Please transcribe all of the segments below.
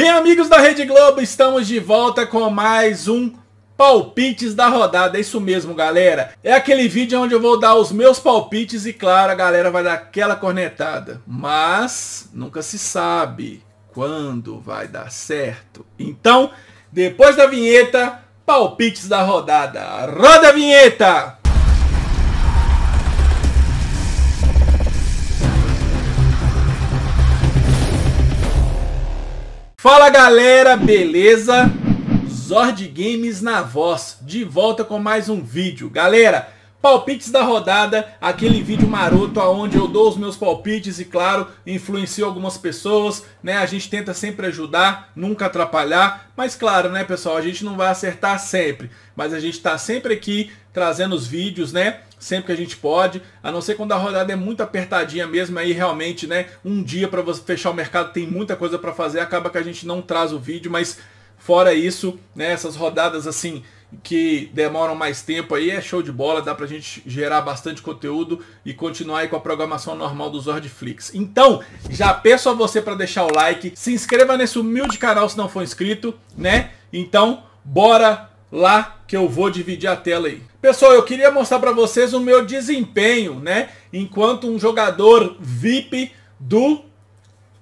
Bem, amigos da Rede Globo, estamos de volta com mais um palpites da rodada. É isso mesmo, galera. É aquele vídeo onde eu vou dar os meus palpites e, claro, a galera vai dar aquela cornetada. Mas nunca se sabe quando vai dar certo. Então, depois da vinheta, palpites da rodada. Roda a vinheta! Fala galera, beleza? Zord Games na voz, de volta com mais um vídeo. Galera, palpites da rodada, aquele vídeo maroto aonde eu dou os meus palpites e claro, influencio algumas pessoas, né? A gente tenta sempre ajudar, nunca atrapalhar, mas claro, né, pessoal, a gente não vai acertar sempre, mas a gente tá sempre aqui trazendo os vídeos, né? sempre que a gente pode, a não ser quando a rodada é muito apertadinha mesmo, aí realmente, né, um dia para você fechar o mercado tem muita coisa para fazer, acaba que a gente não traz o vídeo, mas fora isso, né, essas rodadas assim que demoram mais tempo aí é show de bola, dá pra gente gerar bastante conteúdo e continuar aí com a programação normal do Zordflix. Então, já peço a você para deixar o like, se inscreva nesse humilde canal se não for inscrito, né? Então, bora lá que eu vou dividir a tela aí. Pessoal, eu queria mostrar para vocês o meu desempenho, né? Enquanto um jogador VIP do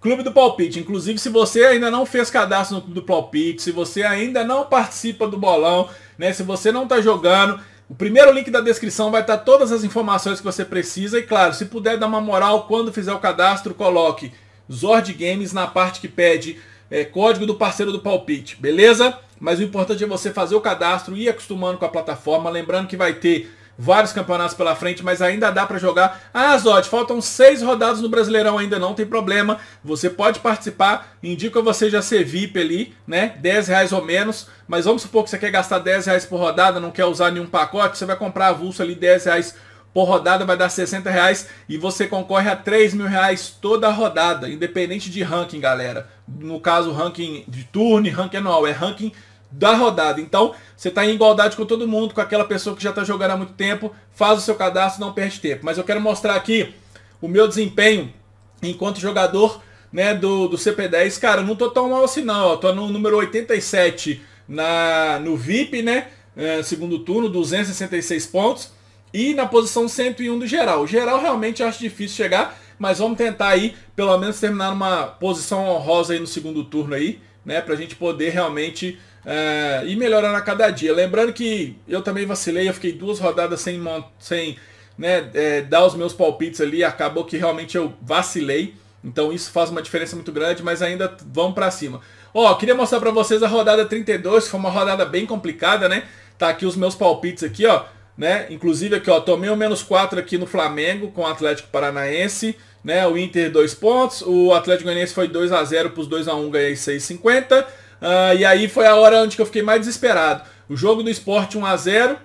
Clube do Palpite. Inclusive, se você ainda não fez cadastro no Clube do Palpite, se você ainda não participa do bolão, né? Se você não tá jogando, o primeiro link da descrição vai estar tá todas as informações que você precisa. E claro, se puder dar uma moral quando fizer o cadastro, coloque Zord Games na parte que pede é, código do parceiro do palpite, beleza? Mas o importante é você fazer o cadastro, ir acostumando com a plataforma, lembrando que vai ter vários campeonatos pela frente, mas ainda dá para jogar. Ah, Zod, faltam seis rodadas no Brasileirão ainda, não tem problema. Você pode participar, indico a você já ser VIP ali, né? 10 reais ou menos. Mas vamos supor que você quer gastar 10 reais por rodada, não quer usar nenhum pacote, você vai comprar avulso ali 10 reais por rodada vai dar 60 reais e você concorre a 3 mil reais toda rodada, independente de ranking, galera. No caso, ranking de turno, ranking anual, é ranking da rodada. Então, você está em igualdade com todo mundo, com aquela pessoa que já está jogando há muito tempo, faz o seu cadastro, não perde tempo. Mas eu quero mostrar aqui o meu desempenho enquanto jogador né, do, do CP10. Cara, eu não estou tão mal assim não, estou no número 87 na, no VIP, né? É, segundo turno, 266 pontos. E na posição 101 do geral. O geral realmente acho difícil chegar, mas vamos tentar aí, pelo menos, terminar numa posição honrosa aí no segundo turno aí, né? Pra gente poder realmente é, ir melhorando a cada dia. Lembrando que eu também vacilei, eu fiquei duas rodadas sem, sem né, é, dar os meus palpites ali, acabou que realmente eu vacilei. Então isso faz uma diferença muito grande, mas ainda vamos para cima. Ó, oh, queria mostrar para vocês a rodada 32, foi uma rodada bem complicada, né? Tá aqui os meus palpites aqui, ó né? Inclusive aqui, ó, tomei o menos 4 aqui no Flamengo com o Atlético Paranaense, né? O Inter 2 pontos, o Atlético Goianiense foi 2 a 0 pros 2 a 1 ganhei 6,50. Uh, ah, e aí foi a hora onde eu fiquei mais desesperado. O jogo do esporte 1 a 0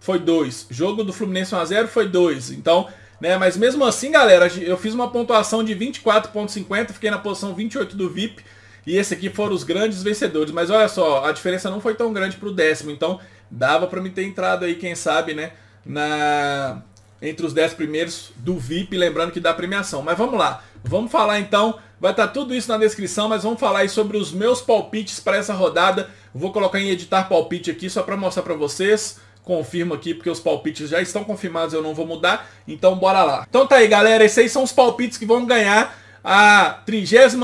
foi 2. Jogo do Fluminense 1 a 0 foi 2. Então, né, mas mesmo assim, galera, eu fiz uma pontuação de 24.50, fiquei na posição 28 do VIP. E esse aqui foram os grandes vencedores. Mas olha só, a diferença não foi tão grande para o décimo. Então dava para me ter entrado aí, quem sabe, né? Na... Entre os 10 primeiros do VIP, lembrando que dá premiação. Mas vamos lá, vamos falar então. Vai estar tá tudo isso na descrição, mas vamos falar aí sobre os meus palpites para essa rodada. Vou colocar em editar palpite aqui só para mostrar para vocês confirmo aqui, porque os palpites já estão confirmados, eu não vou mudar. Então, bora lá. Então tá aí, galera. Esses aí são os palpites que vão ganhar a 33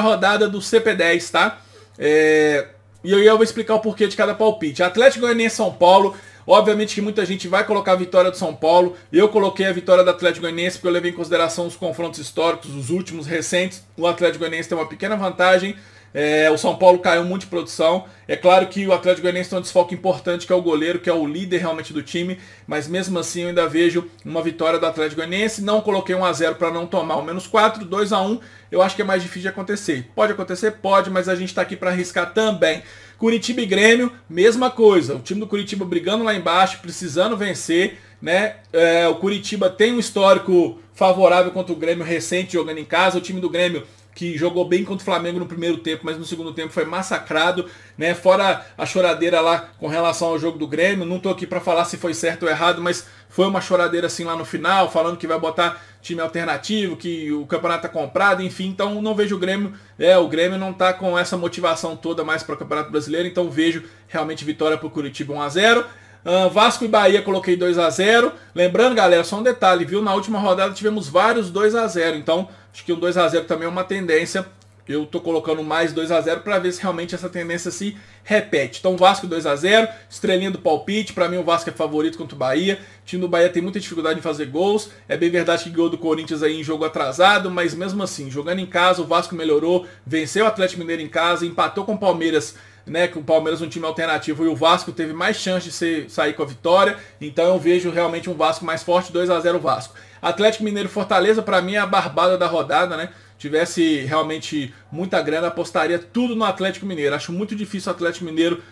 rodada do CP10, tá? É, e aí eu vou explicar o porquê de cada palpite. Atlético Goianiense São Paulo. Obviamente que muita gente vai colocar a vitória do São Paulo. Eu coloquei a vitória do Atlético Goianiense porque eu levei em consideração os confrontos históricos, os últimos recentes. O Atlético Goianiense tem uma pequena vantagem é, o São Paulo caiu muito de produção. É claro que o Atlético Goianiense tem um desfoque importante, que é o goleiro, que é o líder realmente do time, mas mesmo assim eu ainda vejo uma vitória do Atlético Goianiense. Não coloquei 1 a 0 para não tomar o menos 4, 2 a 1 eu acho que é mais difícil de acontecer. Pode acontecer? Pode, mas a gente está aqui para arriscar também. Curitiba e Grêmio, mesma coisa. O time do Curitiba brigando lá embaixo, precisando vencer. Né? É, o Curitiba tem um histórico favorável contra o Grêmio recente jogando em casa. O time do Grêmio que jogou bem contra o Flamengo no primeiro tempo, mas no segundo tempo foi massacrado, né? Fora a choradeira lá com relação ao jogo do Grêmio, não tô aqui para falar se foi certo ou errado, mas foi uma choradeira assim lá no final, falando que vai botar time alternativo, que o campeonato tá comprado, enfim, então não vejo o Grêmio, é, o Grêmio não tá com essa motivação toda mais para o Campeonato Brasileiro, então vejo realmente vitória pro Curitiba 1 a 0. Uh, Vasco e Bahia coloquei 2 a 0. Lembrando, galera, só um detalhe, viu? Na última rodada tivemos vários 2 a 0. Então, Acho que um 2 a 0 também é uma tendência. Eu estou colocando mais 2 a 0 para ver se realmente essa tendência se repete. Então Vasco 2 a 0, estrelinha do palpite, para mim o Vasco é favorito contra o Bahia. O time do Bahia tem muita dificuldade em fazer gols. É bem verdade que ganhou do Corinthians aí em jogo atrasado, mas mesmo assim, jogando em casa, o Vasco melhorou, venceu o Atlético Mineiro em casa, empatou com o Palmeiras né, com o Palmeiras um time alternativo e o Vasco teve mais chance de ser, sair com a vitória. Então eu vejo realmente um Vasco mais forte, 2 a 0 Vasco. Atlético Mineiro Fortaleza, para mim, é a barbada da rodada, né? Tivesse realmente muita grana, apostaria tudo no Atlético Mineiro. Acho muito difícil o Atlético Mineiro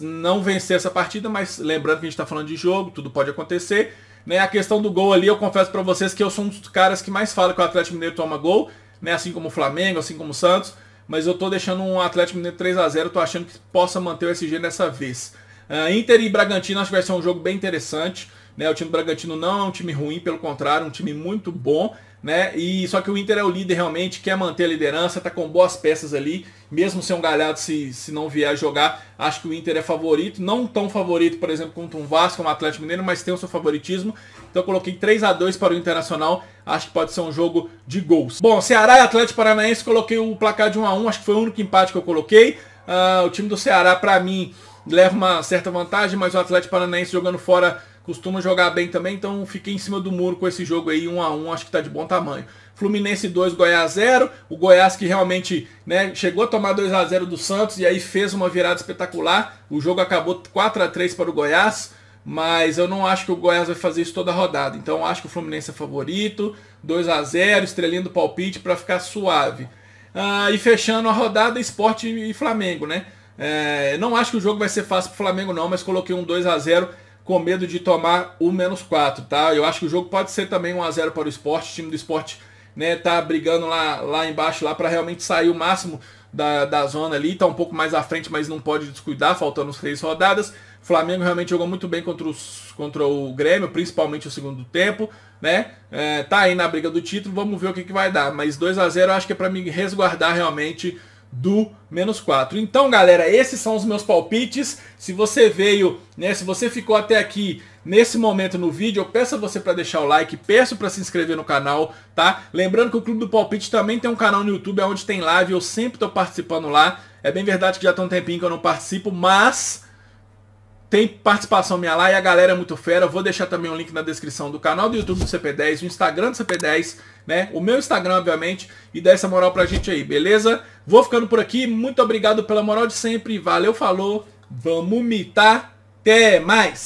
não vencer essa partida, mas lembrando que a gente está falando de jogo, tudo pode acontecer. Né, a questão do gol ali, eu confesso para vocês que eu sou um dos caras que mais fala que o Atlético Mineiro toma gol, né, assim como o Flamengo, assim como o Santos mas eu tô deixando um Atlético Mineiro 3 a 0 tô achando que possa manter o SG dessa vez. Uh, Inter e Bragantino acho que vai ser um jogo bem interessante. Né? O time do Bragantino não é um time ruim, pelo contrário, um time muito bom né? E só que o Inter é o líder realmente, quer manter a liderança, tá com boas peças ali, mesmo sem um galhado se, se não vier jogar, acho que o Inter é favorito, não tão favorito, por exemplo, contra um Vasco, um Atlético Mineiro, mas tem o seu favoritismo. Então eu coloquei 3 a 2 para o Internacional, acho que pode ser um jogo de gols. Bom, Ceará e Atlético Paranaense, coloquei o placar de 1 a 1, acho que foi o único empate que eu coloquei. Uh, o time do Ceará para mim leva uma certa vantagem, mas o Atlético Paranaense jogando fora costuma jogar bem também, então fiquei em cima do muro com esse jogo aí, 1 um a 1 acho que tá de bom tamanho. Fluminense 2, Goiás 0. O Goiás que realmente né, chegou a tomar 2 a 0 do Santos e aí fez uma virada espetacular. O jogo acabou 4 a 3 para o Goiás, mas eu não acho que o Goiás vai fazer isso toda a rodada. Então acho que o Fluminense é favorito, 2 a 0 estrelinha do palpite para ficar suave. Ah, e fechando a rodada, esporte e Flamengo, né? É, não acho que o jogo vai ser fácil pro Flamengo, não, mas coloquei um 2 a 0 com medo de tomar o menos 4, tá? Eu acho que o jogo pode ser também 1 a 0 para o esporte. O time do esporte né, tá brigando lá, lá embaixo lá para realmente sair o máximo da, da zona ali, tá um pouco mais à frente, mas não pode descuidar, faltando três rodadas. O Flamengo realmente jogou muito bem contra, os, contra o Grêmio, principalmente o segundo tempo, né? É, tá aí na briga do título, vamos ver o que, que vai dar. Mas 2 a 0 acho que é para me resguardar realmente do menos 4. Então, galera, esses são os meus palpites. Se você veio, né, se você ficou até aqui nesse momento no vídeo, eu peço a você para deixar o like, peço para se inscrever no canal, tá? Lembrando que o Clube do Palpite também tem um canal no YouTube é onde tem live, eu sempre estou participando lá. É bem verdade que já tem um tempinho que eu não participo, mas tem participação minha lá e a galera é muito fera. Eu vou deixar também o um link na descrição do canal do YouTube do CP10, o Instagram do CP10, né? O meu Instagram, obviamente, e dá essa moral pra gente aí, beleza? Vou ficando por aqui. Muito obrigado pela moral de sempre. Valeu, falou. Vamos mitar. Até mais!